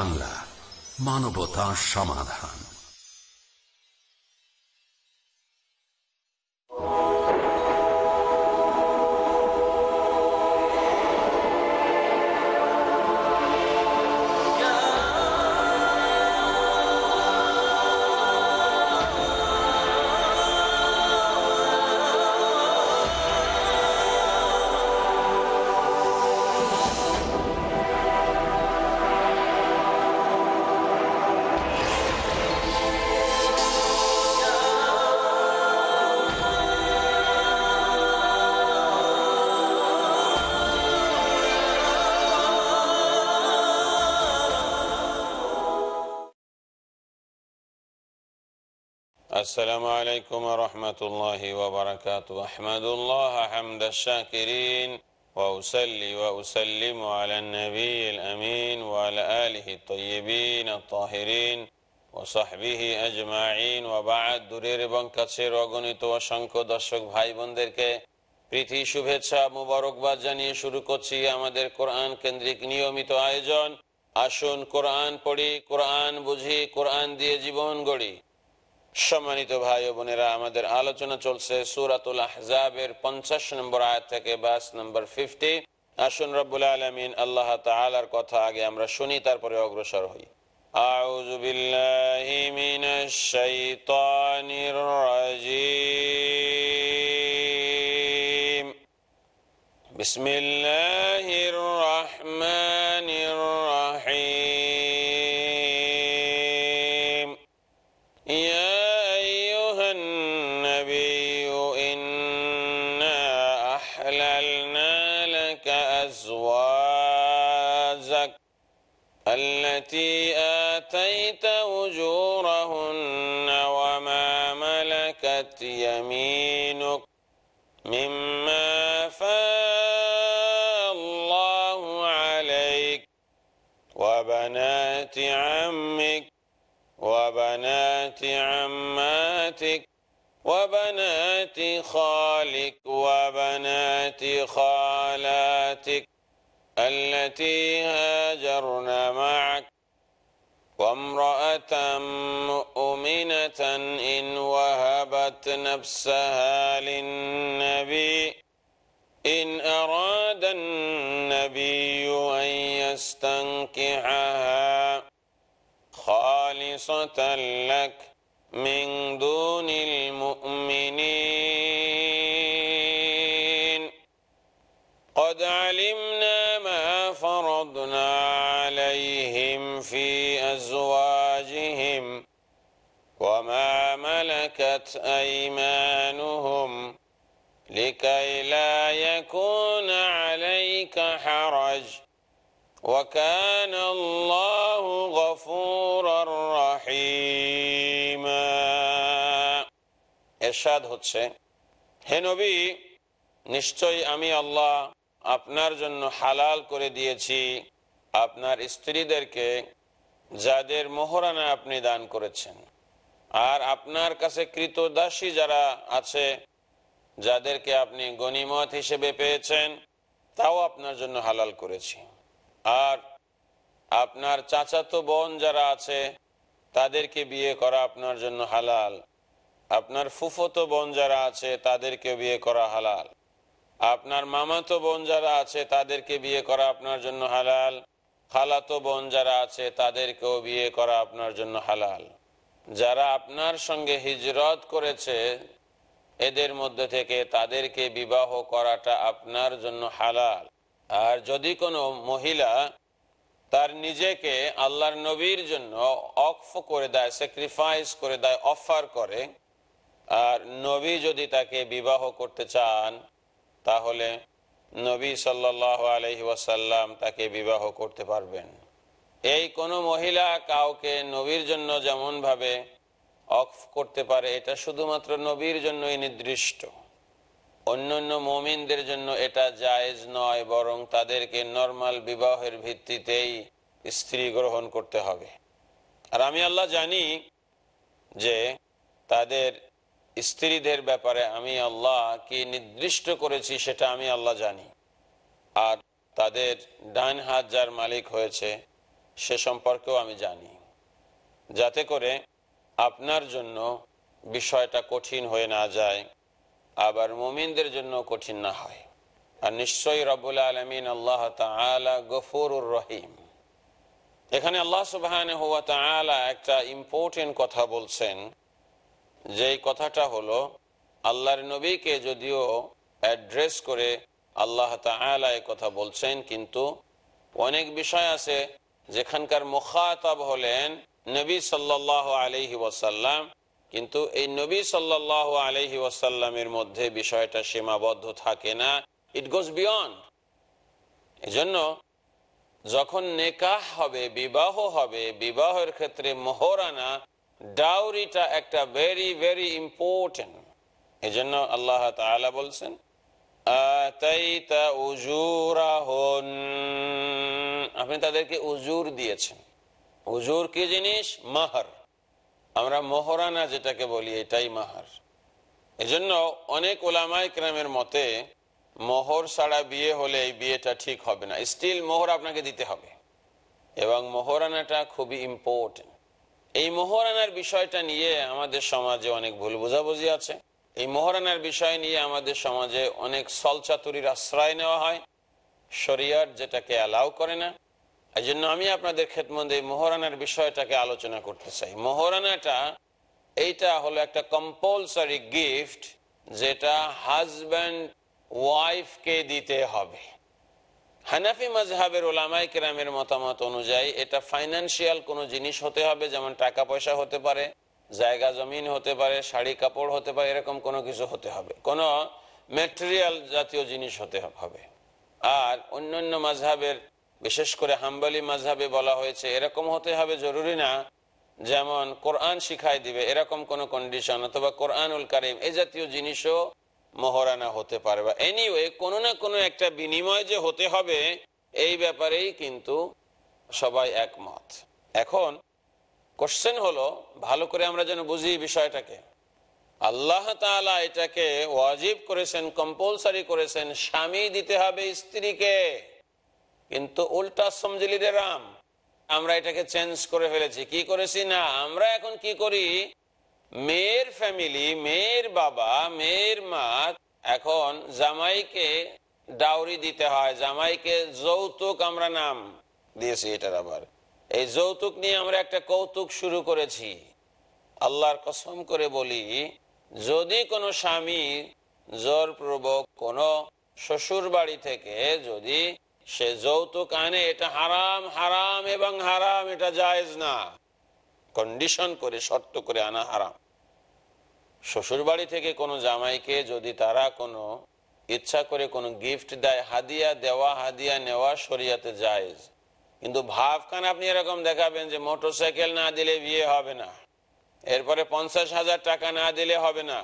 বাংলা মানবতা সমাধান السلام عليكم ورحمة الله وبركاته أحمد الله حمد الشاكرين وأسلي وأسلم على النبي الأمين وعلى آله الطيبين الطاهرين وصحبه أجمعين وبعد দূরের এবং কাছের অগণিত অসংখ্য দর্শক ভাই বোনদেরকে প্রীতি শুভেচ্ছা মুবারকবাদ জানিয়ে শুরু করছি আমাদের কোরআন কেন্দ্রিক নিয়মিত আয়োজন আসুন কোরআন পড়ি কোরআন বুঝি কোরআন দিয়ে জীবন গড়ি সম্মানিত ভাই বোনেরা আমাদের আলোচনা চলছে সুরাতুল আহজাবের পঞ্চাশ নম্বর আয়াত থেকে বাস নম্বর ফিফটি আসুন রব্বুল আলমিন আল্লাহ তালার কথা আগে আমরা শুনি তারপরে অগ্রসর হই أعوذ بالله من الشيطان الرجيم بسم الله الرحمن لك أزواجك التي آتيت أجورهن وما ملكت يمينك مما فاء الله عليك وبنات عمك وبنات عماتك وبنات خالك وبنات خالاتك التي هاجرن معك وامرأة مؤمنة إن وهبت نفسها للنبي إن أراد النبي أن يستنكحها خالصة لك من دون المؤمنين قد علمنا ما فرضنا عليهم في أزواجهم وما ملكت أيمانهم لكي لا يكون عليك حرج وكان الله غفورا رحيما এরশাদ হচ্ছে হে নবী নিশ্চয়ই আমি আল্লাহ আপনার জন্য হালাল করে দিয়েছি আপনার স্ত্রীদেরকে যাদের মোহরানা আপনি দান করেছেন আর আপনার কাছে কৃত দাসী যারা আছে যাদেরকে আপনি গণিমত হিসেবে পেয়েছেন তাও আপনার জন্য হালাল করেছি আর আপনার চাচাতো বোন যারা আছে তাদেরকে বিয়ে করা আপনার জন্য হালাল আপনার ফুফতো বোন যারা আছে তাদেরকে বিয়ে করা হালাল আপনার মামাতো বোন যারা আছে তাদেরকে বিয়ে করা আপনার জন্য হালাল খালাতো বোন যারা আছে তাদেরকেও বিয়ে করা আপনার জন্য হালাল যারা আপনার সঙ্গে হিজরত করেছে এদের মধ্যে থেকে তাদেরকে বিবাহ করাটা আপনার জন্য হালাল আর যদি কোনো মহিলা তার নিজেকে আল্লাহর নবীর জন্য অক্ফ করে দেয় স্যাক্রিফাইস করে দেয় অফার করে আর নবী যদি তাকে বিবাহ করতে চান তাহলে নবী সাল্লাহ আলহি ওয়াসাল্লাম তাকে বিবাহ করতে পারবেন এই কোনো মহিলা কাউকে নবীর জন্য যেমনভাবে অফ করতে পারে এটা শুধুমাত্র নবীর জন্যই নির্দিষ্ট অন্যান্য মমিনদের জন্য এটা জায়েজ নয় বরং তাদেরকে নর্মাল বিবাহের ভিত্তিতেই স্ত্রী গ্রহণ করতে হবে আর আমি আল্লাহ জানি যে তাদের স্ত্রীদের ব্যাপারে আমি আল্লাহ কি নির্দিষ্ট করেছি সেটা আমি আল্লাহ জানি আর তাদের ডান হাত যার মালিক হয়েছে সে সম্পর্কেও আমি জানি যাতে করে আপনার জন্য বিষয়টা কঠিন হয়ে না যায় আবার মুমিনদের জন্য কঠিন না হয় আর নিশ্চয়ই রবুল আলমিন আল্লাহ তালা গফুরুর রহিম এখানে আল্লাহ সুবাহ একটা ইম্পর্টেন্ট কথা বলছেন যে কথাটা হলো আল্লাহর নবীকে যদিও অ্যাড্রেস করে আল্লাহ কথা বলছেন কিন্তু অনেক বিষয় আছে যেখানকার মুখাতাব হলেন নবী সাল্লাহ আলহি ওয়াসাল্লাম কিন্তু এই নবী সাল্লাহ আলহি ওয়াসাল্লামের মধ্যে বিষয়টা সীমাবদ্ধ থাকে না ইট গোজ বিয়ন্ড এজন্য যখন নেকাহ হবে বিবাহ হবে বিবাহের ক্ষেত্রে মোহরানা ডাউরিটা একটা ভেরি ভেরি ইম্পর্টেন্ট এই জন্য আল্লাহ তালা বলছেন আপনি তাদেরকে উজুর দিয়েছেন উজুর কি জিনিস মাহার আমরা মহরানা যেটাকে বলি এটাই মাহার এজন্য অনেক ওলামাই ক্রামের মতে মোহর ছাড়া বিয়ে হলে এই বিয়েটা ঠিক হবে না স্টিল মোহর আপনাকে দিতে হবে এবং মহরানাটা খুবই ইম্পর্টেন্ট এই মোহরানার বিষয়টা নিয়ে আমাদের সমাজে অনেক ভুল বোঝাবুঝি আছে এই মোহরানার বিষয় নিয়ে আমাদের সমাজে অনেক সলচাতুরির আশ্রয় নেওয়া হয় শরিয়ার যেটাকে অ্যালাউ করে না এই জন্য আমি আপনাদের ক্ষেতমন্দে এই মোহরানার বিষয়টাকে আলোচনা করতে চাই মোহরানাটা এইটা হলো একটা কম্পালসারি গিফট যেটা হাজব্যান্ড ওয়াইফকে দিতে হবে হানাফি মাজহাবের ওলামাই কেরামের মতামত অনুযায়ী এটা ফাইন্যান্সিয়াল কোনো জিনিস হতে হবে যেমন টাকা পয়সা হতে পারে জায়গা জমিন হতে পারে শাড়ি কাপড় হতে পারে এরকম কোনো কিছু হতে হবে কোনো ম্যাটেরিয়াল জাতীয় জিনিস হতে হবে আর অন্যান্য মাঝহাবের বিশেষ করে হাম্বালি মাঝহাবে বলা হয়েছে এরকম হতে হবে জরুরি না যেমন কোরআন শিখাই দিবে এরকম কোনো কন্ডিশন অথবা কোরআনুল কারিম এ জাতীয় জিনিসও মহরানা হতে পারে বা এনিওয়ে কোনো না কোনো একটা বিনিময় যে হতে হবে এই ব্যাপারেই কিন্তু সবাই একমত এখন কোশ্চেন হলো ভালো করে আমরা যেন বুঝি বিষয়টাকে আল্লাহ তালা এটাকে ওয়াজিব করেছেন কম্পালসারি করেছেন স্বামী দিতে হবে স্ত্রীকে কিন্তু উল্টা সমজিলিদের রাম আমরা এটাকে চেঞ্জ করে ফেলেছি কি করেছি না আমরা এখন কি করি মেয়ের ফ্যামিলি মেয়ের বাবা মেয়ের মা এখন জামাইকে ডাউরি দিতে হয় জামাইকে যৌতুক আমরা নাম দিয়েছি এটার আবার এই যৌতুক নিয়ে আমরা একটা কৌতুক শুরু করেছি আল্লাহর কসম করে বলি যদি কোনো স্বামী জোরপূর্বক কোনো শ্বশুর বাড়ি থেকে যদি সে যৌতুক আনে এটা হারাম হারাম এবং হারাম এটা জায়জ না কন্ডিশন করে শর্ত করে আনা হারাম শ্বশুর বাড়ি থেকে কোনো জামাইকে যদি তারা কোনো ইচ্ছা করে কোনো গিফট দেয় হাদিয়া দেওয়া হাদিয়া নেওয়া শরিয়াতে জায়েজ কিন্তু ভাবখান আপনি এরকম দেখাবেন যে মোটরসাইকেল না দিলে বিয়ে হবে না এরপরে পঞ্চাশ হাজার টাকা না দিলে হবে না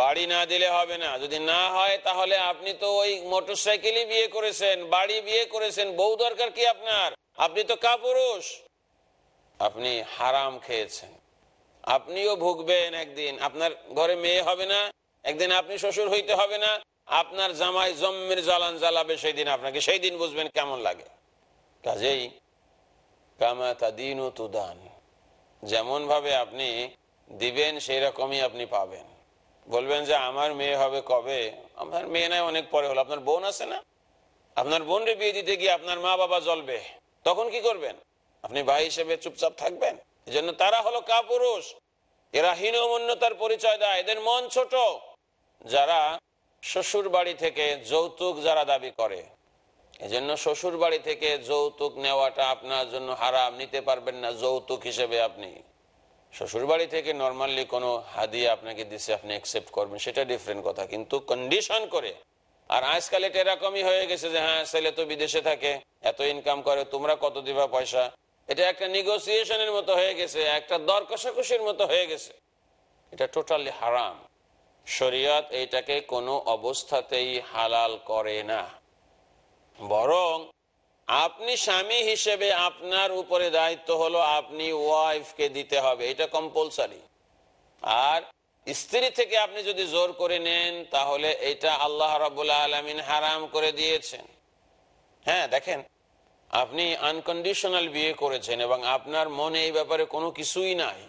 বাড়ি না দিলে হবে না যদি না হয় তাহলে আপনি তো ওই মোটরসাইকেলই বিয়ে করেছেন বাড়ি বিয়ে করেছেন বউ দরকার কি আপনার আপনি তো কাপুরুষ আপনি হারাম খেয়েছেন আপনিও ভুগবেন একদিন আপনার ঘরে মেয়ে হবে না একদিন আপনি শ্বশুর হইতে হবে না আপনার জামাই জম্মের জ্বালান জ্বালাবে সেই দিন আপনাকে সেই দিন বুঝবেন কেমন লাগে কাজেই কামাতা দিন ও তুদান যেমন ভাবে আপনি দিবেন সেই রকমই আপনি পাবেন বলবেন যে আমার মেয়ে হবে কবে আমার মেয়ে নাই অনেক পরে হলো আপনার বোন আছে না আপনার রে বিয়ে দিতে গিয়ে আপনার মা বাবা জ্বলবে তখন কি করবেন আপনি ভাই হিসেবে চুপচাপ থাকবেন এজন্য তারা হলো কাপুরুষ এরা হীনমন্যতার পরিচয় দেয় এদের মন ছোট যারা শ্বশুর বাড়ি থেকে যৌতুক যারা দাবি করে এজন্য শ্বশুর বাড়ি থেকে যৌতুক নেওয়াটা আপনার জন্য হারাম নিতে পারবেন না যৌতুক হিসেবে আপনি শ্বশুর বাড়ি থেকে নর্মালি কোনো হাদিয়ে আপনাকে দিছে আপনি অ্যাকসেপ্ট করবেন সেটা ডিফারেন্ট কথা কিন্তু কন্ডিশন করে আর আজকাল এটা এরকমই হয়ে গেছে যে হ্যাঁ ছেলে তো বিদেশে থাকে এত ইনকাম করে তোমরা কত দিবা পয়সা এটা একটা নেগোসিয়েশনের মতো হয়ে গেছে একটা দর কষাকষির মতো হয়ে গেছে এটা টোটালি হারাম শরীয়ত এইটাকে কোনো অবস্থাতেই হালাল করে না বরং আপনি স্বামী হিসেবে আপনার উপরে দায়িত্ব হলো আপনি ওয়াইফকে দিতে হবে এটা কম্পালসারি আর স্ত্রী থেকে আপনি যদি জোর করে নেন তাহলে এটা আল্লাহ রবুল্লা আলমিন হারাম করে দিয়েছেন হ্যাঁ দেখেন আপনি আনকন্ডিশনাল বিয়ে করেছেন এবং আপনার মনে এই ব্যাপারে কোনো কিছুই নাই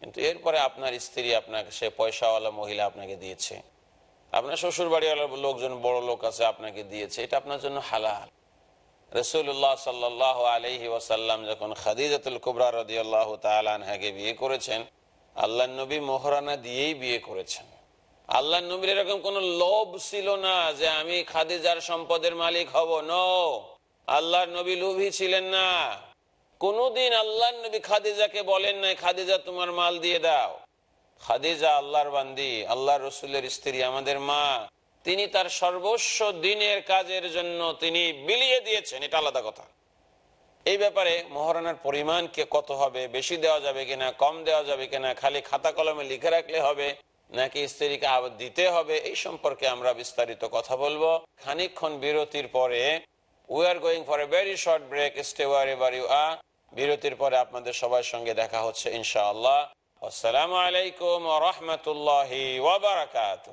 কিন্তু এরপরে আপনার স্ত্রী আপনাকে সে পয়সাওয়ালা মহিলা আপনাকে দিয়েছে আপনার শ্বশুর বাড়িওয়ালা লোকজন বড় লোক আছে আপনাকে দিয়েছে এটা আপনার জন্য হালাল রসুল্লাহ সাল্লাহ আলহি ওয়াসাল্লাম যখন খাদিজাতুল কুবরা রদি আল্লাহ তালাকে বিয়ে করেছেন আল্লাহ নবী মোহরানা দিয়েই বিয়ে করেছেন আল্লাহ নবীর এরকম কোনো লোভ ছিল না যে আমি খাদিজার সম্পদের মালিক হব ন আল্লাহর নবী লোভী ছিলেন না কোনদিন আল্লাহর নবী খাদিজাকে বলেন নাই খাদিজা তোমার মাল দিয়ে দাও খাদিজা আল্লাহর বান্দি আল্লাহ রসুলের স্ত্রী আমাদের মা তিনি তার সর্বস্ব দিনের কাজের জন্য তিনি বিলিয়ে দিয়েছেন এটা আলাদা কথা এই ব্যাপারে মহারণার পরিমাণ কে কত হবে বেশি দেওয়া যাবে কিনা কম দেওয়া যাবে কিনা খালি খাতা কলমে লিখে রাখলে হবে নাকি স্ত্রীকে আবার দিতে হবে এই সম্পর্কে আমরা বিস্তারিত কথা বলবো খানিক্ষণ বিরতির পরে we are going for a very short break stay where you are বিরতির পরে আপনাদের সবার সঙ্গে দেখা হচ্ছে ইনশাআল্লাহ আসসালামু আলাইকুম রহমতুল্লাহ ওবরাকাত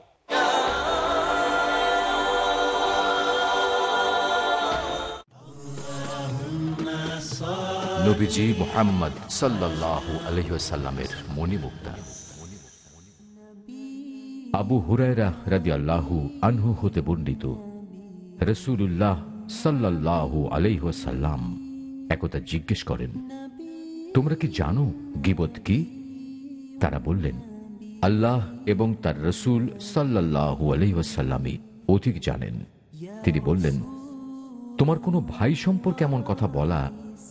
নবীজি মোহাম্মদ সাল্লাল্লাহু আলাইহি ওয়াসাল্লামের মণিমুক্তা আবু হুরায়রা রাদিয়াল্লাহু আনহু হতে বর্ণিত রসুলুল্লাহ সাল্লাহ আলাইহাল্লাম একতা জিজ্ঞেস করেন তোমরা কি জানো গিবত কি তারা বললেন আল্লাহ এবং তার রসুল সাল্লাহ আলহিহাসাল্লামই অধিক জানেন তিনি বললেন তোমার কোনো ভাই সম্পর্কে এমন কথা বলা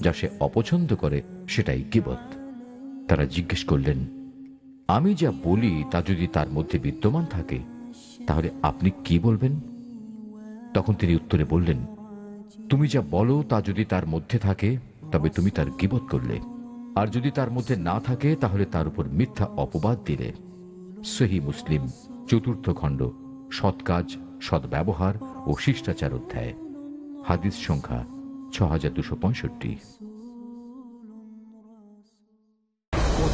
যা সে অপছন্দ করে সেটাই গিবত তারা জিজ্ঞেস করলেন আমি যা বলি তা যদি তার মধ্যে বিদ্যমান থাকে তাহলে আপনি কি বলবেন তখন তিনি উত্তরে বললেন তুমি যা বলো তা যদি তার মধ্যে থাকে তবে তুমি তার গিবত করলে আর যদি তার মধ্যে না থাকে তাহলে তার উপর মিথ্যা অপবাদ দিলে সহি মুসলিম চতুর্থ খণ্ড সৎ কাজ সৎ ব্যবহার ও শিষ্টাচার অধ্যায় হাদিস সংখ্যা ছ হাজার দুশো পঁয়ষট্টি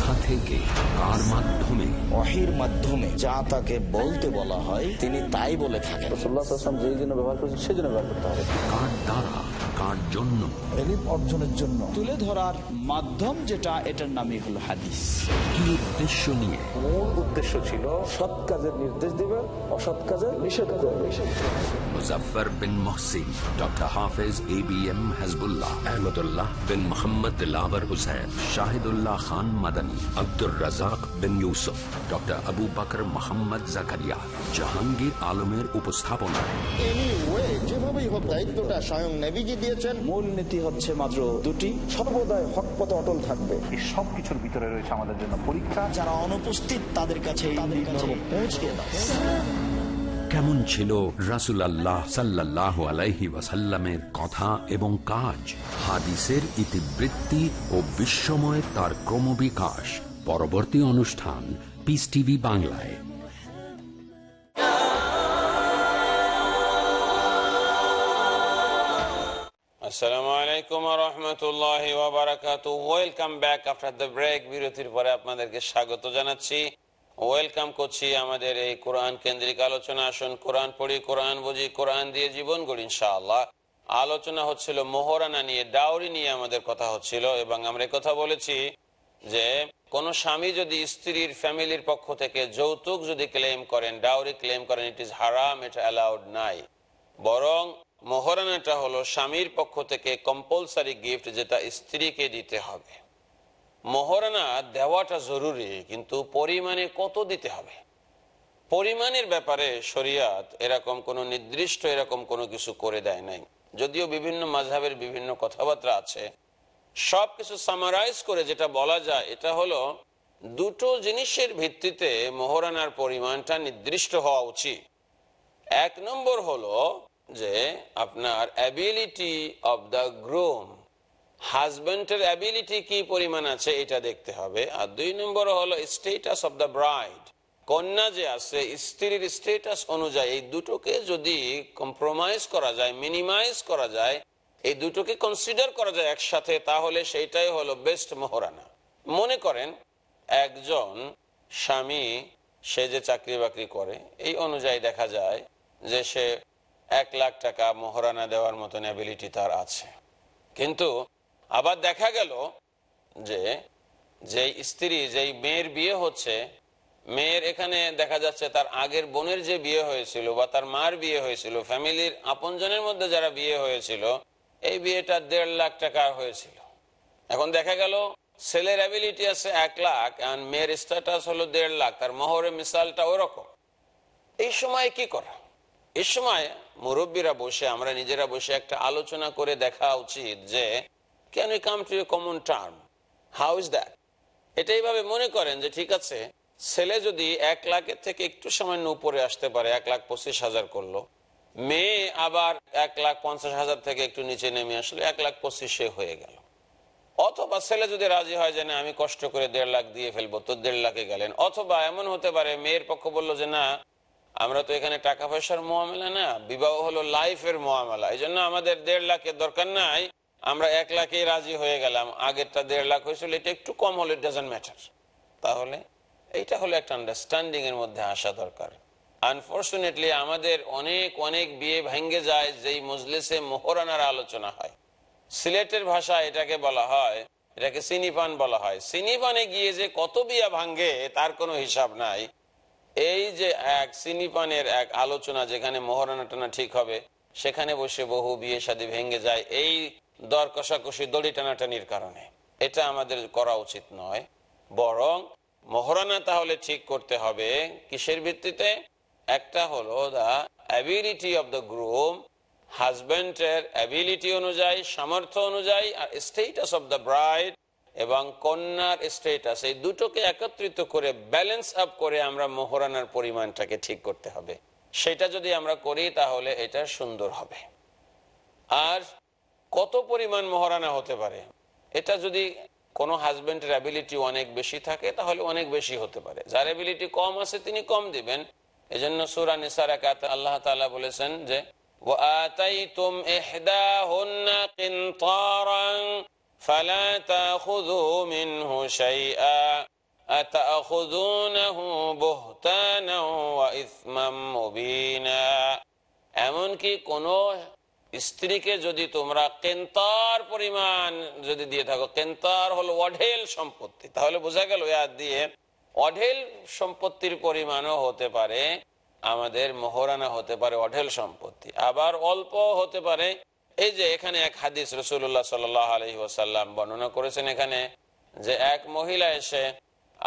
কোথা থেকে কার মাধ্যমে অহির মাধ্যমে যা তাকে বলতে বলা হয় তিনি তাই বলে থাকেন রসুল্লাহাম যেই জন্য ব্যবহার করছেন সেই জন্য ব্যবহার করতে হবে কার দ্বারা কার জন্য এলিম অর্জনের জন্য তুলে ধরার মাধ্যম যেটা এটার নামই হলো হাদিস কি উদ্দেশ্য নিয়ে মূল উদ্দেশ্য ছিল সৎ কাজের নির্দেশ দিবে অসৎ কাজের নিষেধ করবে Muzaffar bin Mohsin doctor Hafez A B M Hasbullah Ahmadullah bin Mohammad Dilabar Hussain Shahidullah Khan Madani Abdur Razzak bin Yusuf doctor Abu Bakar Mohammad Zakaria Jahangir আলমের উপস্থাপনা দিয়েছেন হচ্ছে মাত্র দুটি থাকবে এই সব কিছুর ভিতরে রয়েছে আমাদের জন্য পরীক্ষা যারা অনুপস্থিত তাদের কাছে পৌঁছে দাও কেমন ছিল আল্লাহ সাল্লাহ আলাইহি ওয়াসাল্লামের কথা এবং কাজ হাদিসের ইতিবৃত্তি ও বিশ্বময় তার ক্রমবিকাশ পরবর্তী অনুষ্ঠান পিস টিভি বাংলায় আসসালামু আলাইকুম রহমতুল্লাহ welcome back after the break বিরতির পরে আপনাদেরকে স্বাগত জানাচ্ছি ওয়েলকাম করছি আমাদের এই কোরআন কেন্দ্রিক আলোচনা আসুন কোরআন পড়ি কোরআন বুঝি কোরআন দিয়ে জীবন গড়ি ইনশাআল্লাহ আলোচনা হচ্ছিল মোহরানা নিয়ে ডাউরি নিয়ে আমাদের কথা হচ্ছিল এবং আমরা কথা বলেছি যে কোন স্বামী যদি স্ত্রীর ফ্যামিলির পক্ষ থেকে যৌতুক যদি ক্লেম করেন ডাউরি ক্লেম করেন ইট ইজ হারাম ইট অ্যালাউড নাই বরং মোহরানাটা হলো স্বামীর পক্ষ থেকে কম্পালসারি গিফট যেটা স্ত্রীকে দিতে হবে মহরানা দেওয়াটা জরুরি কিন্তু পরিমাণে কত দিতে হবে পরিমাণের ব্যাপারে শরিয়াত এরকম কোনো নির্দিষ্ট এরকম কোনো কিছু করে দেয় নাই যদিও বিভিন্ন মাঝহের বিভিন্ন কথাবার্তা আছে সব কিছু সামারাইজ করে যেটা বলা যায় এটা হলো দুটো জিনিসের ভিত্তিতে মহরানার পরিমাণটা নির্দিষ্ট হওয়া উচিত এক নম্বর হলো যে আপনার অ্যাবিলিটি অব দ্য গ্রোম হাজব্যান্ডের অ্যাবিলিটি কি পরিমাণ আছে এটা দেখতে হবে আর দুই নম্বর হলো স্টেটাস অব দ্য ব্রাইড কন্যা যে আছে স্ত্রীর স্টেটাস অনুযায়ী এই দুটোকে যদি কম্প্রোমাইজ করা যায় মিনিমাইজ করা যায় এই দুটোকে কনসিডার করা যায় একসাথে তাহলে সেইটাই হলো বেস্ট মহরানা মনে করেন একজন স্বামী সে যে চাকরি বাকরি করে এই অনুযায়ী দেখা যায় যে সে এক লাখ টাকা মহরানা দেওয়ার মতন অ্যাবিলিটি তার আছে কিন্তু আবার দেখা গেল যে যেই স্ত্রী যেই মেয়ের বিয়ে হচ্ছে মেয়ের এখানে দেখা যাচ্ছে তার আগের বোনের যে বিয়ে হয়েছিল বা তার মার বিয়ে হয়েছিল ফ্যামিলির আপনজনের মধ্যে যারা বিয়ে হয়েছিল এই বিয়েটা দেড় লাখ টাকা হয়েছিল এখন দেখা গেল ছেলের অ্যাবিলিটি আছে এক লাখ আর মেয়ের স্ট্যাটাস হলো দেড় লাখ তার মহরের মিসালটা ওরকম এই সময় কি করা এই সময় মুরব্বীরা বসে আমরা নিজেরা বসে একটা আলোচনা করে দেখা উচিত যে can you come to a common term how is that এটা এইভাবে মনে করেন যে ঠিক আছে ছেলে যদি এক লাখের থেকে একটু সামান্য উপরে আসতে পারে এক লাখ পঁচিশ হাজার করলো মেয়ে আবার এক লাখ পঞ্চাশ হাজার থেকে একটু নিচে নেমে আসলো এক লাখ পঁচিশে হয়ে গেল অথবা ছেলে যদি রাজি হয় যে না আমি কষ্ট করে দেড় লাখ দিয়ে ফেলবো তো দেড় লাখে গেলেন অথবা এমন হতে পারে মেয়ের পক্ষ বললো যে না আমরা তো এখানে টাকা পয়সার মোয়ামেলা না বিবাহ হলো লাইফের মোয়ামেলা এই জন্য আমাদের দেড় লাখের দরকার নাই আমরা এক লাখে রাজি হয়ে গেলাম আগেরটা দেড় লাখ হয়েছিল এটা একটু কম হলে ডাজেন্ট ম্যাটার তাহলে এইটা হলো একটা আন্ডারস্ট্যান্ডিং এর মধ্যে আসা দরকার আনফর্চুনেটলি আমাদের অনেক অনেক বিয়ে ভেঙ্গে যায় যেই মজলিসে মোহরানার আলোচনা হয় সিলেটের ভাষা এটাকে বলা হয় এটাকে সিনিপান বলা হয় সিনিপানে গিয়ে যে কত বিয়া ভাঙ্গে তার কোনো হিসাব নাই এই যে এক সিনিপানের এক আলোচনা যেখানে মোহরানাটানা ঠিক হবে সেখানে বসে বহু বিয়ে সাদী ভেঙ্গে যায় এই দর কষাকষি দলি টানাটানির কারণে এটা আমাদের করা উচিত নয় বরং মহরানা তাহলে ঠিক করতে হবে কিসের ভিত্তিতে একটা হলো the ability of the groom হাজব্যান্ডের অ্যাবিলিটি অনুযায়ী সামর্থ্য অনুযায়ী আর স্টেটাস অব দ্য ব্রাইড এবং কন্যার স্টেটাস এই দুটোকে একত্রিত করে ব্যালেন্স আপ করে আমরা মহরানার পরিমাণটাকে ঠিক করতে হবে সেটা যদি আমরা করি তাহলে এটা সুন্দর হবে আর কত পরিমাণ মহারানা হতে পারে এটা যদি কোনো হাজব্যান্ডের অ্যাবিলিটি অনেক বেশি থাকে তাহলে অনেক বেশি হতে পারে যার অ্যাবিলিটি কম আছে তিনি কম দিবেন এই জন্য সুরা নিসার একাত আল্লাহ তালা বলেছেন যে এমনকি কোন স্ত্রীকে যদি তোমরা কেন্তার পরিমাণ যদি দিয়ে থাকো কেন্তার হলো অঢেল সম্পত্তি তাহলে বোঝা গেল আর দিয়ে অঢেল সম্পত্তির পরিমাণও হতে পারে আমাদের মহরানা হতে পারে অঢেল সম্পত্তি আবার অল্প হতে পারে এই যে এখানে এক হাদিস রসুল্লাহ সাল আলহি বর্ণনা করেছেন এখানে যে এক মহিলা এসে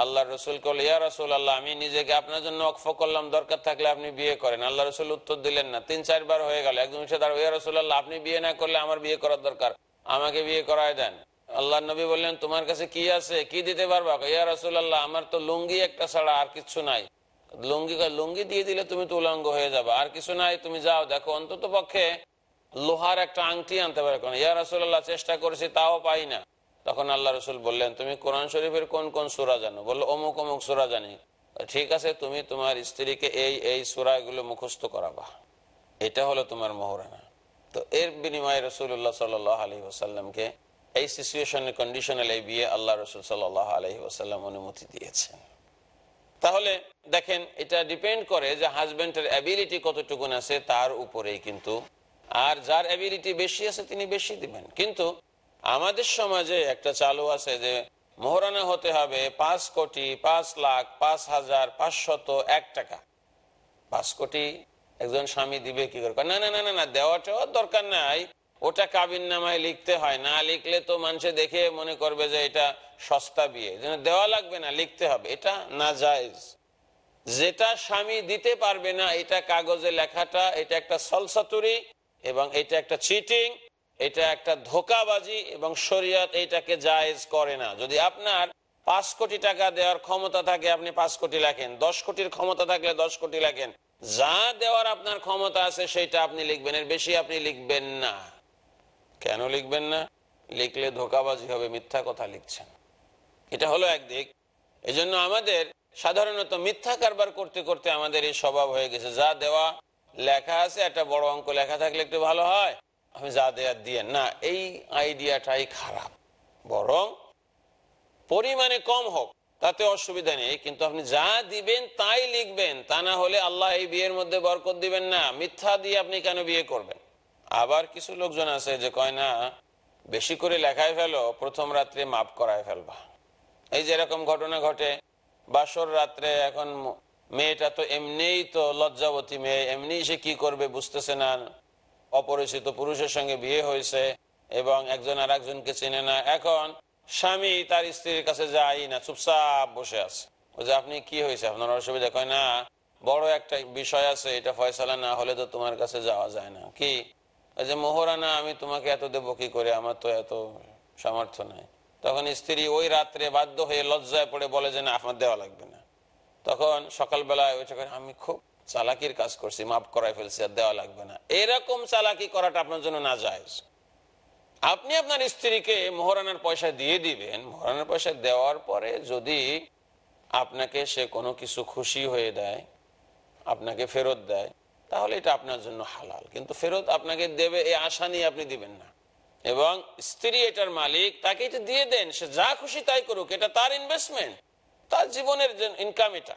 আল্লাহ রসুল করল ইয়া রসুল আল্লাহ আমি নিজেকে আপনার জন্য অক্ষ করলাম দরকার থাকলে আপনি বিয়ে করেন আল্লাহ রসুল উত্তর দিলেন না তিন চারবার হয়ে গেল একজন সে দাঁড়ো ইয়া রসুল আল্লাহ আপনি বিয়ে না করলে আমার বিয়ে করার দরকার আমাকে বিয়ে করায় দেন আল্লাহ নবী বললেন তোমার কাছে কি আছে কি দিতে পারবা ইয়া রসুল আল্লাহ আমার তো লুঙ্গি একটা ছাড়া আর কিছু নাই লুঙ্গি লুঙ্গি দিয়ে দিলে তুমি তো উলঙ্গ হয়ে যাবে আর কিছু নাই তুমি যাও দেখো অন্তত পক্ষে লোহার একটা আংটি আনতে পারে ইয়া রসুল্লাহ চেষ্টা করেছি তাও পাই না তখন আল্লাহ রসুল বললেন তুমি কোরআন শরীফের কোন কোন সুরা জানো বললো অমুক অমুক সুরা জানি ঠিক আছে তুমি তোমার স্ত্রীকে এই এই সুরাগুলো মুখস্থ করাবা এটা হলো তোমার মহরানা তো এর বিনিময়ে রসুল্লাহ সাল আলহি ওসাল্লামকে এই সিচুয়েশনের কন্ডিশনাল এই বিয়ে আল্লাহ রসুল সাল আলহি ওসাল্লাম অনুমতি দিয়েছেন তাহলে দেখেন এটা ডিপেন্ড করে যে হাজব্যান্ডের অ্যাবিলিটি কতটুকুন আছে তার উপরেই কিন্তু আর যার অ্যাবিলিটি বেশি আছে তিনি বেশি দিবেন কিন্তু আমাদের সমাজে একটা চালু আছে যে মোহরানা হতে হবে পাঁচ কোটি পাঁচ লাখ পাঁচ হাজার পাঁচশত এক টাকা পাঁচ কোটি একজন স্বামী দিবে কি করে না না না না না দেওয়াটাও দরকার নাই ওটা কাবিন নামায় লিখতে হয় না লিখলে তো মানুষে দেখে মনে করবে যে এটা সস্তা বিয়ে দেওয়া লাগবে না লিখতে হবে এটা না জায়জ যেটা স্বামী দিতে পারবে না এটা কাগজে লেখাটা এটা একটা সলসাতুরি এবং এটা একটা চিটিং এটা একটা ধোকাবাজি এবং শরীয়ত এটাকে জায়জ করে না যদি আপনার পাঁচ কোটি টাকা দেওয়ার ক্ষমতা থাকে আপনি পাঁচ কোটি লেখেন দশ কোটির ক্ষমতা থাকলে দশ কোটি লেখেন যা দেওয়ার আপনার ক্ষমতা আছে সেটা আপনি লিখবেন এর বেশি আপনি লিখবেন না কেন লিখবেন না লিখলে ধোকাবাজি হবে মিথ্যা কথা লিখছেন এটা হলো একদিক এজন্য আমাদের সাধারণত মিথ্যা কারবার করতে করতে আমাদের এই স্বভাব হয়ে গেছে যা দেওয়া লেখা আছে একটা বড় অঙ্ক লেখা থাকলে একটু ভালো হয় যা হেফাজাদেয়াত দিয়ে না এই আইডিয়াটাই খারাপ বরং পরিমাণে কম হোক তাতে অসুবিধা নেই কিন্তু আপনি যা দিবেন তাই লিখবেন তা না হলে আল্লাহ এই বিয়ের মধ্যে বরকত দিবেন না মিথ্যা দিয়ে আপনি কেন বিয়ে করবেন আবার কিছু লোকজন আছে যে কয় না বেশি করে লেখায় ফেলো প্রথম রাত্রে মাপ করায় ফেলবা এই যে এরকম ঘটনা ঘটে বাসর রাত্রে এখন মেয়েটা তো এমনিই তো লজ্জাবতী মেয়ে এমনি সে কি করবে বুঝতেছে না অপরিচিত পুরুষের সঙ্গে বিয়ে হয়েছে এবং একজন আর একজনকে চিনে না এখন স্বামী তার স্ত্রীর কাছে যাই না চুপচাপ বসে আছে ও যে আপনি কি হয়েছে আপনার অসুবিধা কয় না বড় একটা বিষয় আছে এটা ফয়সালা না হলে তো তোমার কাছে যাওয়া যায় না কি যে মোহরানা আমি তোমাকে এত দেবো কি করে আমার তো এত সামর্থ্য নাই তখন স্ত্রী ওই রাত্রে বাধ্য হয়ে লজ্জায় পড়ে বলে যে না আপনার দেওয়া লাগবে না তখন সকালবেলায় ওইটা আমি খুব চালাকির কাজ করছি মাফ করাই ফেলছি আর দেওয়া লাগবে না এরকম চালাকি করাটা আপনার জন্য না যায় আপনি আপনার স্ত্রীকে মোহরানার পয়সা দিয়ে দিবেন মোহরানার পয়সা দেওয়ার পরে যদি আপনাকে সে কোনো কিছু খুশি হয়ে দেয় আপনাকে ফেরত দেয় তাহলে এটা আপনার জন্য হালাল কিন্তু ফেরত আপনাকে দেবে এই আশা নিয়ে আপনি দিবেন না এবং স্ত্রী এটার মালিক তাকে এটা দিয়ে দেন সে যা খুশি তাই করুক এটা তার ইনভেস্টমেন্ট তার জীবনের ইনকাম এটা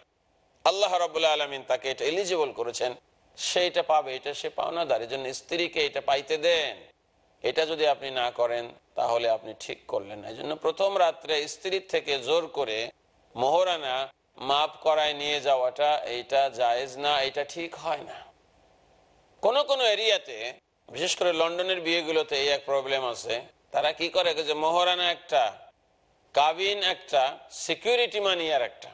আল্লাহ রবাহ আলমিন তাকে এটা এলিজিবল করেছেন সেইটা পাবে এটা সে পাওনা এই জন্য স্ত্রীকে এটা পাইতে দেন এটা যদি আপনি না করেন তাহলে আপনি ঠিক করলেন এই জন্য প্রথম রাত্রে স্ত্রীর থেকে জোর করে মোহরানা মাপ করায় নিয়ে যাওয়াটা এটা জায়েজ না এটা ঠিক হয় না কোন কোন এরিয়াতে বিশেষ করে লন্ডনের বিয়েগুলোতে এই এক প্রবলেম আছে তারা কি করে যে মোহরানা একটা কাবিন একটা সিকিউরিটি মানি আর একটা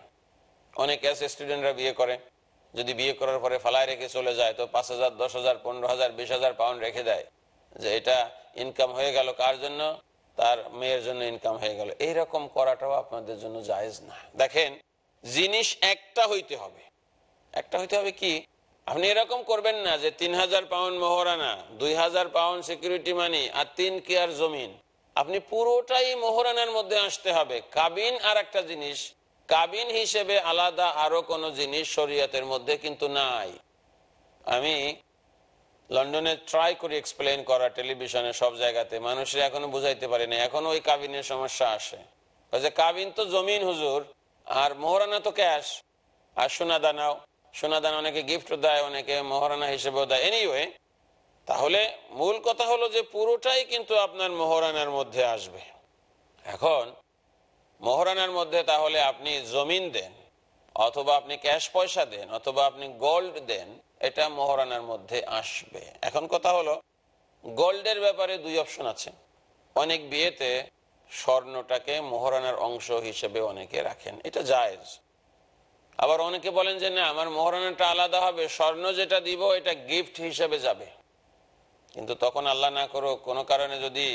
অনেক আছে স্টুডেন্টরা বিয়ে করে যদি বিয়ে করার পরে ফালায় রেখে চলে যায় তো পাঁচ হাজার দশ হাজার পনেরো হাজার বিশ হাজার পাউন্ড রেখে দেয় যে এটা ইনকাম হয়ে গেল কার জন্য তার মেয়ের জন্য ইনকাম হয়ে গেল এইরকম করাটাও আপনাদের জন্য জায়েজ না দেখেন জিনিস একটা হইতে হবে একটা হইতে হবে কি আপনি এরকম করবেন না যে তিন হাজার পাউন্ড মোহরানা দুই হাজার পাউন্ড সিকিউরিটি মানি আর তিন কেয়ার জমিন আপনি পুরোটাই মোহরানার মধ্যে আসতে হবে কাবিন আর একটা জিনিস কাবিন হিসেবে আলাদা আরো কোন জিনিস শরীয়তের মধ্যে কিন্তু নাই আমি লন্ডনে ট্রাই করি এক্সপ্লেন করা টেলিভিশনে সব জায়গাতে মানুষের এখনো বুঝাইতে পারে না এখনো ওই কাবিনের সমস্যা আসে কাবিন তো জমিন হুজুর আর মোহরানা তো ক্যাশ আর সোনা দানাও সোনা দানা অনেকে গিফট দেয় অনেকে মোহরানা হিসেবেও দেয় এনিওয়ে তাহলে মূল কথা হলো যে পুরোটাই কিন্তু আপনার মোহরানার মধ্যে আসবে এখন মহরানার মধ্যে তাহলে আপনি জমিন দেন অথবা আপনি ক্যাশ পয়সা দেন অথবা আপনি গোল্ড দেন এটা মহরানার মধ্যে আসবে এখন কথা হলো গোল্ডের ব্যাপারে দুই অপশন আছে অনেক বিয়েতে স্বর্ণটাকে মহরানার অংশ হিসেবে অনেকে রাখেন এটা জায়েজ আবার অনেকে বলেন যে না আমার মহরানাটা আলাদা হবে স্বর্ণ যেটা দিব এটা গিফট হিসেবে যাবে কিন্তু তখন আল্লাহ না করো কোনো কারণে যদি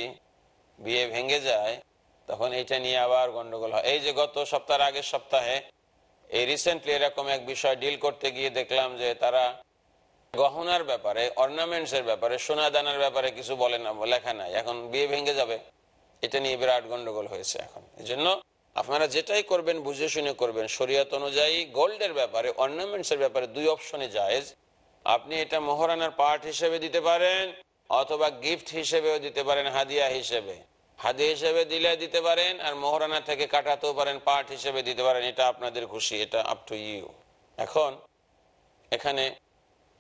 বিয়ে ভেঙে যায় তখন এটা নিয়ে আবার গন্ডগোল হয় এই যে গত সপ্তাহের আগের সপ্তাহে এই রিসেন্টলি এরকম এক বিষয় ডিল করতে গিয়ে দেখলাম যে তারা গহনার ব্যাপারে অর্নামেন্টস এর ব্যাপারে সোনা দানার ব্যাপারে কিছু বলে না লেখা নাই এখন বিয়ে ভেঙে যাবে এটা নিয়ে বিরাট গন্ডগোল হয়েছে এখন এই জন্য আপনারা যেটাই করবেন বুঝে শুনে করবেন শরীয়ত অনুযায়ী গোল্ডের ব্যাপারে অর্নামেন্টস এর ব্যাপারে দুই অপশনে জায়েজ আপনি এটা মহরানার পার্ট হিসেবে দিতে পারেন অথবা গিফট হিসেবেও দিতে পারেন হাদিয়া হিসেবে হাদি হিসেবে দিলে দিতে পারেন আর মহরানা থেকে কাটাতেও পারেন পার্ট হিসেবে দিতে পারেন এটা আপনাদের খুশি এটা আপ টু ইউ এখন এখানে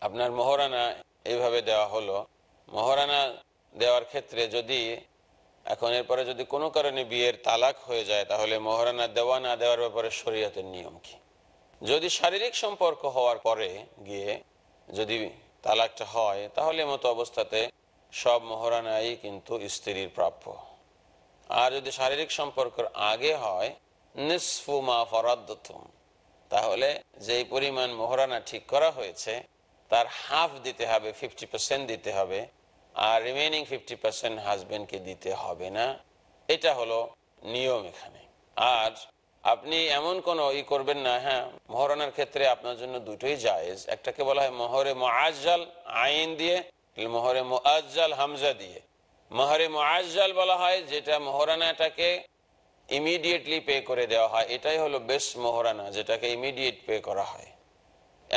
আপনার মহরানা এইভাবে দেওয়া হলো মহারানা দেওয়ার ক্ষেত্রে যদি এখন এরপরে যদি কোনো কারণে বিয়ের তালাক হয়ে যায় তাহলে মহারানা দেওয়া না দেওয়ার ব্যাপারে শরীয়তের নিয়ম কি যদি শারীরিক সম্পর্ক হওয়ার পরে গিয়ে যদি তালাকটা হয় তাহলে মতো অবস্থাতে সব মহারানাই কিন্তু স্ত্রীর প্রাপ্য আর যদি শারীরিক সম্পর্কের আগে হয় মা তাহলে যে পরিমাণ মোহরানা ঠিক করা হয়েছে তার হাফ দিতে হবে ফিফটি পার্সেন্ট দিতে হবে আর রিমেনিং ফিফটি পার্সেন্ট হাজব্যান্ডকে দিতে হবে না এটা হলো নিয়ম এখানে আর আপনি এমন কোনো ই করবেন না হ্যাঁ মহরানার ক্ষেত্রে আপনার জন্য দুটোই জায়েজ একটাকে বলা হয় মোহরে মোয়াজ্জাল আইন দিয়ে মোহরে মোয়াজ্জাল হামজা দিয়ে মহারে মোয়াজ্জাল বলা হয় যেটা মহারানাটাকে ইমিডিয়েটলি পে করে দেওয়া হয় এটাই হলো বেশ মহারানা যেটাকে ইমিডিয়েট পে করা হয়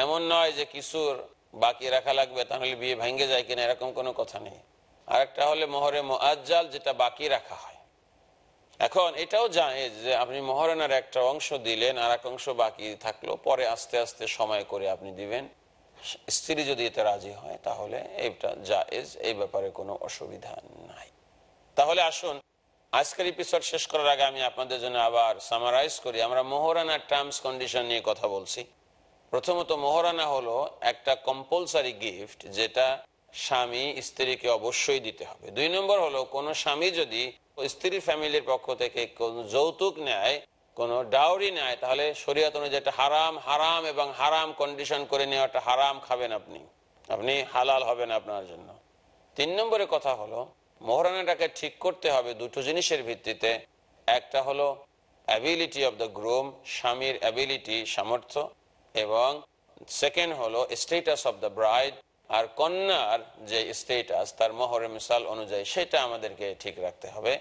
এমন নয় যে কিছুর বাকি রাখা লাগবে তাহলে বিয়ে ভেঙে যায় কিনা এরকম কোনো কথা নেই আর একটা হলে মহরে মোয়াজ্জাল যেটা বাকি রাখা হয় এখন এটাও জানে যে আপনি মহরানার একটা অংশ দিলেন আর এক অংশ বাকি থাকলো পরে আস্তে আস্তে সময় করে আপনি দিবেন স্ত্রী যদি এতে রাজি হয় তাহলে এটা জায়েজ এই ব্যাপারে কোনো অসুবিধা নাই তাহলে আসুন আজকের এপিসোড শেষ করার আগে আমি আপনাদের জন্য আবার সামারাইজ করি আমরা মোহরানা টার্মস কন্ডিশন নিয়ে কথা বলছি প্রথমত মোহরানা হলো একটা কম্পালসারি গিফট যেটা স্বামী স্ত্রীকে অবশ্যই দিতে হবে দুই নম্বর হলো কোনো স্বামী যদি স্ত্রী ফ্যামিলির পক্ষ থেকে যৌতুক নেয় কোনো ডাউরি নেয় তাহলে শরীয়ত অনুযায়ী একটা হারাম হারাম এবং হারাম কন্ডিশন করে নেওয়াটা হারাম খাবেন আপনি আপনি হালাল হবেন আপনার জন্য তিন নম্বরে কথা হলো মোহরানাটাকে ঠিক করতে হবে দুটো জিনিসের ভিত্তিতে একটা হলো অ্যাবিলিটি অব দ্য গ্রুম স্বামীর অ্যাবিলিটি সামর্থ্য এবং সেকেন্ড হলো স্টেটাস অব দ্য ব্রাইড আর কন্যার যে স্টেটাস তার মোহরের মিশাল অনুযায়ী সেটা আমাদেরকে ঠিক রাখতে হবে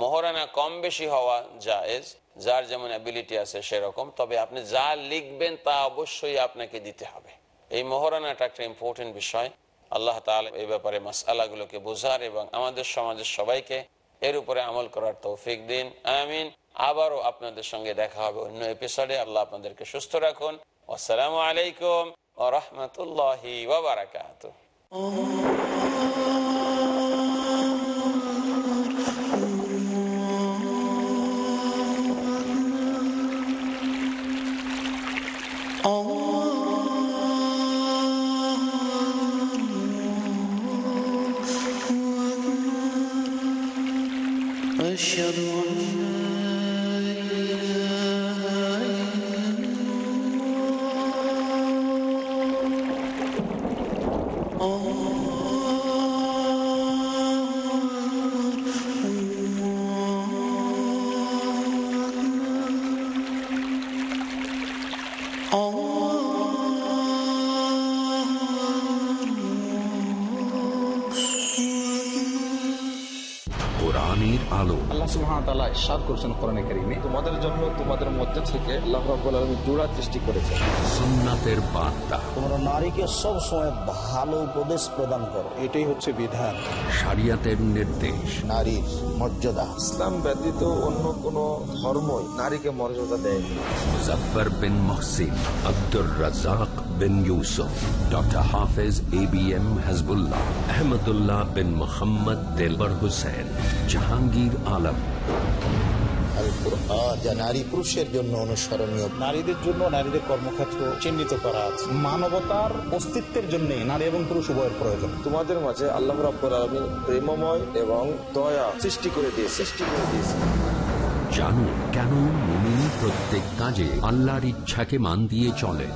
মহরানা কম বেশি হওয়া জায়েজ যার যেমন অ্যাবিলিটি আছে সেরকম তবে আপনি যা লিখবেন তা অবশ্যই আপনাকে দিতে হবে এই মহরানাটা একটা ইম্পর্টেন্ট বিষয় আল্লাহ তাল এই ব্যাপারে মাসালাগুলোকে বোঝার এবং আমাদের সমাজের সবাইকে এর উপরে আমল করার তৌফিক দিন আমিন আবারও আপনাদের সঙ্গে দেখা হবে অন্য এপিসোডে আল্লাহ আপনাদেরকে সুস্থ রাখুন আসসালামু আলাইকুম ও রহমতুল্লাহ أشهد সুহান তালা ইসাদ তোমাদের জন্য তোমাদের মধ্যে থেকে আল্লাহ রাব্বুল আলমী করেছে বার্তা তোমরা নারীকে সব ভালো উপদেশ প্রদান করো এটাই হচ্ছে বিধান শরিয়াতের নির্দেশ নারীর মর্যাদা ইসলাম ব্যতীত অন্য কোন ধর্মই নারীকে মর্যাদা দেয় Muzaffar bin Mohsin Abdur Razzak bin Yusuf doctor Hafez A B M Hasbullah Ahmadullah bin Mohammad Delbar Jahangir Alam পুরুষের জন্য নারীদের জন্য নারীদের কর্মক্ষেত্র চিহ্নিত করা মানবতার অস্তিত্বের নারী এবং পুরুষ প্রয়োজন তোমাদের মাঝে আল্লাহ এবং দয়া সৃষ্টি করে দিয়ে সৃষ্টি করে জানুন কেন প্রত্যেক কাজে আল্লাহর ইচ্ছাকে মান দিয়ে চলেন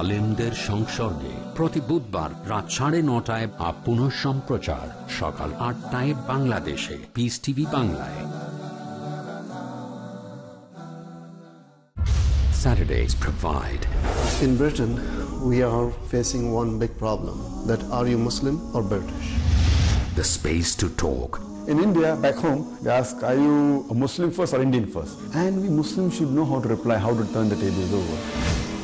আলেমদের সংসর্গে প্রতি বুধবার রাত সাড়ে নটায় বা পুনঃ সম্প্রচার সকাল আটটায় বাংলাদেশে পিস টিভি বাংলায় Saturdays provide. In Britain, we are facing one big problem. That are you Muslim or British? The space to talk. In India, back home, they ask, are you a Muslim first or Indian first? And we Muslims should know how to reply, how to turn the tables over.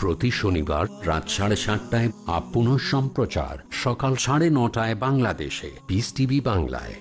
প্রতি শনিবার রাত সাড়ে সাতটায় up সম্প্রচার সকাল সাড়ে নটায় বাংলাদেশে পিস টিভি বাংলায়